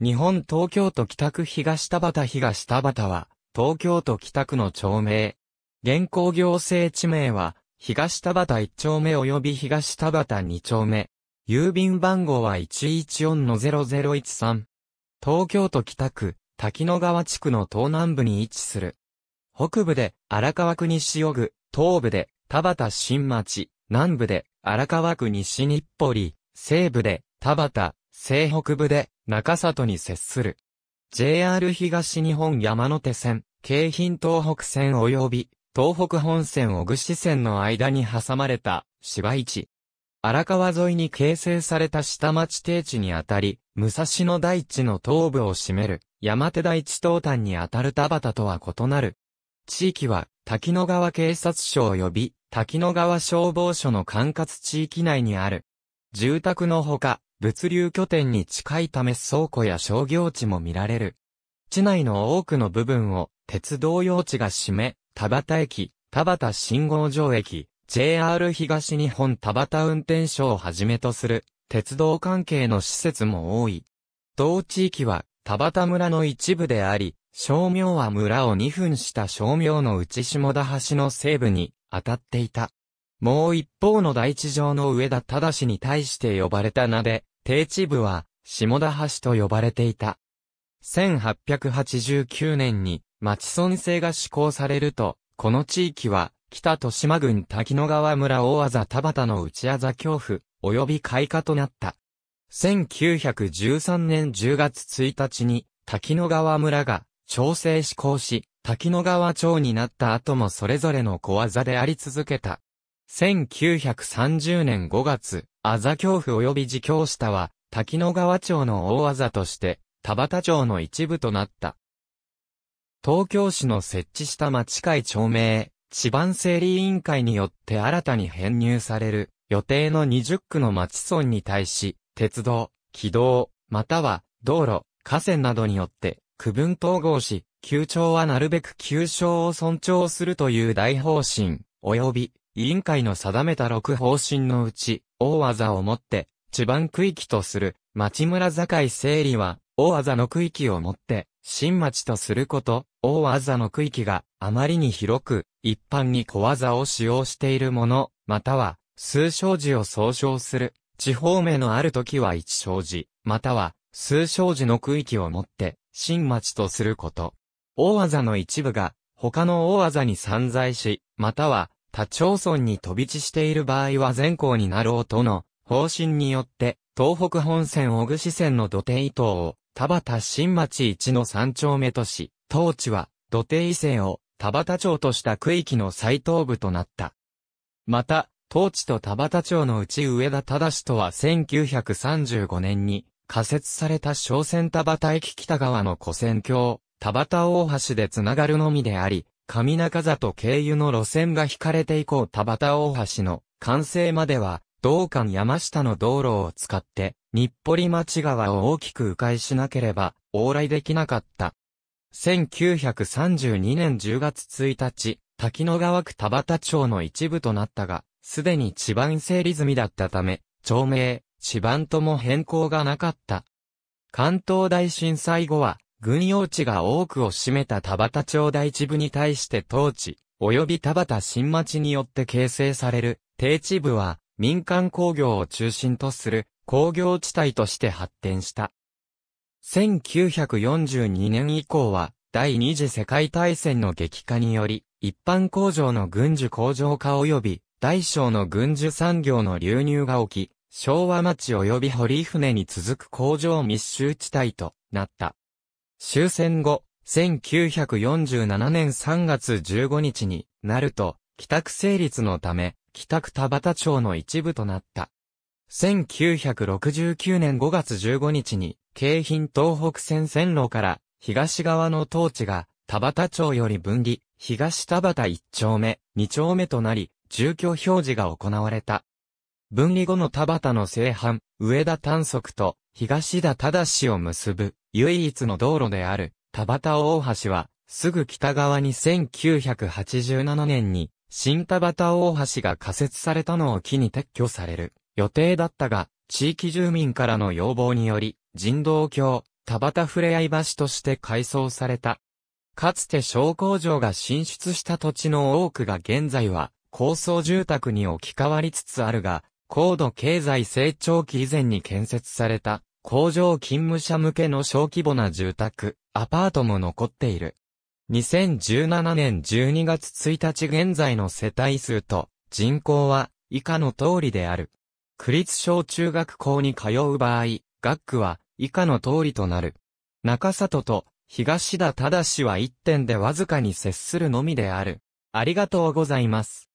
日本東京都北区東田端東田端は、東京都北区の町名。現行行政地名は、東田端1丁目及び東田端2丁目。郵便番号は114-0013。東京都北区、滝野川地区の東南部に位置する。北部で荒川区西尾具、東部で田端新町、南部で荒川区西日暮里、西部で田端、西北部で中里に接する。JR 東日本山手線、京浜東北線及び、東北本線小串線の間に挟まれた、芝市。荒川沿いに形成された下町定地にあたり、武蔵野大地の東部を占める、山手大地東端にあたる田畑とは異なる。地域は、滝野川警察署及び、滝野川消防署の管轄地域内にある。住宅のほか、物流拠点に近いため倉庫や商業地も見られる。地内の多くの部分を鉄道用地が占め、田端駅、田端信号場駅、JR 東日本田端運転所をはじめとする鉄道関係の施設も多い。同地域は田端村の一部であり、商名は村を2分した商名の内下田橋の西部に当たっていた。もう一方の大地上の上田正に対して呼ばれた名で、定地部は、下田橋と呼ばれていた。1889年に、町村制が施行されると、この地域は、北豊島郡滝野川村大技田畑の内あざ恐怖、及び開花となった。1913年10月1日に、滝野川村が、調整施行し、滝野川町になった後もそれぞれの小技であり続けた。1930年5月、あざ恐怖及び自教下は、滝野川町の大あざとして、田畑町の一部となった。東京市の設置した町会町名、地盤整理委員会によって新たに編入される予定の20区の町村に対し、鉄道、軌道、または道路、河川などによって区分統合し、旧町はなるべく旧省を尊重するという大方針、及び委員会の定めた6方針のうち、大技をもって、地盤区域とする、町村境整理は、大技の区域をもって、新町とすること、大技の区域があまりに広く、一般に小技を使用しているもの、または、数小時を総称する、地方名のある時は一小時、または、数小時の区域をもって、新町とすること。大技の一部が、他の大技に散在し、または、他町村に飛び地している場合は全校になろうとの方針によって、東北本線小串線の土手伊東を、田畑新町一の三丁目都市、当地は土手伊勢を田畑町とした区域の最東部となった。また、当地と田畑町のうち上田忠とは1935年に仮設された小泉田畑駅北側の古線橋、田畑大橋でつながるのみであり、上中里経由の路線が引かれて以降田端大橋の完成までは、道間山下の道路を使って、日暮里町川を大きく迂回しなければ、往来できなかった。1932年10月1日、滝野川区田端町の一部となったが、すでに地盤整理済みだったため、町名、地盤とも変更がなかった。関東大震災後は、軍用地が多くを占めた田畑町第一部に対して当地、及び田畑新町によって形成される、低地部は、民間工業を中心とする工業地帯として発展した。1942年以降は、第二次世界大戦の激化により、一般工場の軍需工場化及び、大小の軍需産業の流入が起き、昭和町及び堀船に続く工場密集地帯となった。終戦後、1947年3月15日になると、帰宅成立のため、帰宅田畑町の一部となった。1969年5月15日に、京浜東北線線路から東側の当地が田畑町より分離、東田畑1丁目、2丁目となり、住居表示が行われた。分離後の田畑の正半。上田炭足と東田忠を結ぶ唯一の道路である田端大橋は、すぐ北側に1987年に新田端大橋が仮設されたのを機に撤去される予定だったが、地域住民からの要望により、人道橋、田端ふれあい橋として改装された。かつて商工場が進出した土地の多くが現在は高層住宅に置き換わりつつあるが、高度経済成長期以前に建設された工場勤務者向けの小規模な住宅、アパートも残っている。2017年12月1日現在の世帯数と人口は以下の通りである。区立小中学校に通う場合、学区は以下の通りとなる。中里と東田忠は1点でわずかに接するのみである。ありがとうございます。